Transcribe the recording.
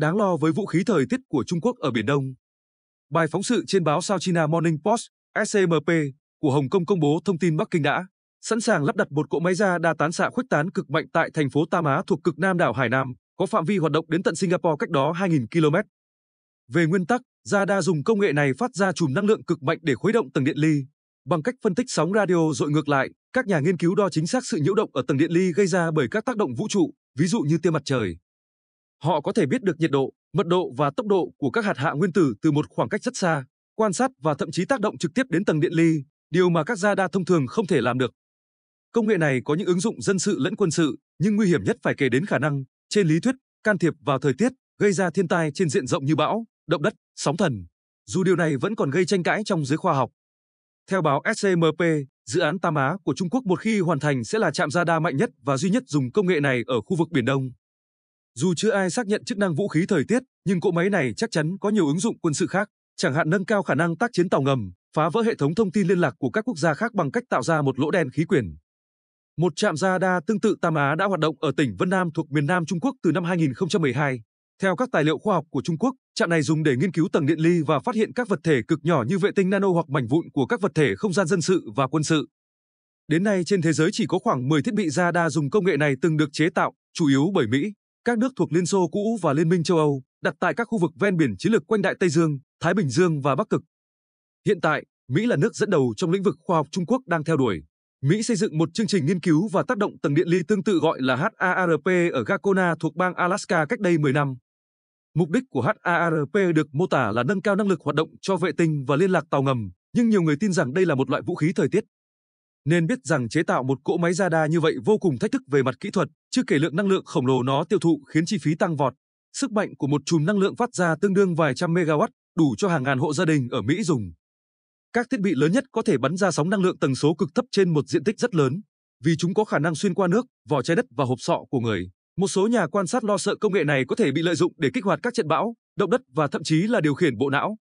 đáng lo với vũ khí thời tiết của Trung Quốc ở Biển Đông. Bài phóng sự trên báo South China Morning Post SCMP của Hồng Kông công bố thông tin Bắc Kinh đã sẵn sàng lắp đặt một cỗ máy ra đa tán xạ khuếch tán cực mạnh tại thành phố Tam Á thuộc cực Nam đảo Hải Nam, có phạm vi hoạt động đến tận Singapore cách đó 2.000 km. Về nguyên tắc, ra đa dùng công nghệ này phát ra chùm năng lượng cực mạnh để khuấy động tầng điện ly. Bằng cách phân tích sóng radio dội ngược lại, các nhà nghiên cứu đo chính xác sự nhiễu động ở tầng điện ly gây ra bởi các tác động vũ trụ, ví dụ như tia mặt trời. Họ có thể biết được nhiệt độ, mật độ và tốc độ của các hạt hạ nguyên tử từ một khoảng cách rất xa, quan sát và thậm chí tác động trực tiếp đến tầng điện ly, điều mà các radar thông thường không thể làm được. Công nghệ này có những ứng dụng dân sự lẫn quân sự, nhưng nguy hiểm nhất phải kể đến khả năng, trên lý thuyết, can thiệp vào thời tiết, gây ra thiên tai trên diện rộng như bão, động đất, sóng thần. Dù điều này vẫn còn gây tranh cãi trong giới khoa học. Theo báo SCMP, dự án Tam Á của Trung Quốc một khi hoàn thành sẽ là trạm radar mạnh nhất và duy nhất dùng công nghệ này ở khu vực Biển Đông. Dù chưa ai xác nhận chức năng vũ khí thời tiết, nhưng cỗ máy này chắc chắn có nhiều ứng dụng quân sự khác, chẳng hạn nâng cao khả năng tác chiến tàu ngầm, phá vỡ hệ thống thông tin liên lạc của các quốc gia khác bằng cách tạo ra một lỗ đen khí quyển. Một trạm radar tương tự Tam Á đã hoạt động ở tỉnh Vân Nam thuộc miền Nam Trung Quốc từ năm 2012. Theo các tài liệu khoa học của Trung Quốc, trạm này dùng để nghiên cứu tầng điện ly và phát hiện các vật thể cực nhỏ như vệ tinh nano hoặc mảnh vụn của các vật thể không gian dân sự và quân sự. Đến nay trên thế giới chỉ có khoảng 10 thiết bị radar dùng công nghệ này từng được chế tạo, chủ yếu bởi Mỹ. Các nước thuộc Liên Xô cũ và Liên minh châu Âu đặt tại các khu vực ven biển chiến lược quanh Đại Tây Dương, Thái Bình Dương và Bắc Cực. Hiện tại, Mỹ là nước dẫn đầu trong lĩnh vực khoa học Trung Quốc đang theo đuổi. Mỹ xây dựng một chương trình nghiên cứu và tác động tầng điện ly tương tự gọi là HARP ở Gakona thuộc bang Alaska cách đây 10 năm. Mục đích của HARP được mô tả là nâng cao năng lực hoạt động cho vệ tinh và liên lạc tàu ngầm, nhưng nhiều người tin rằng đây là một loại vũ khí thời tiết nên biết rằng chế tạo một cỗ máy radar như vậy vô cùng thách thức về mặt kỹ thuật, chưa kể lượng năng lượng khổng lồ nó tiêu thụ khiến chi phí tăng vọt. Sức mạnh của một chùm năng lượng phát ra tương đương vài trăm megawatt, đủ cho hàng ngàn hộ gia đình ở Mỹ dùng. Các thiết bị lớn nhất có thể bắn ra sóng năng lượng tần số cực thấp trên một diện tích rất lớn, vì chúng có khả năng xuyên qua nước, vỏ trái đất và hộp sọ của người. Một số nhà quan sát lo sợ công nghệ này có thể bị lợi dụng để kích hoạt các trận bão, động đất và thậm chí là điều khiển bộ não.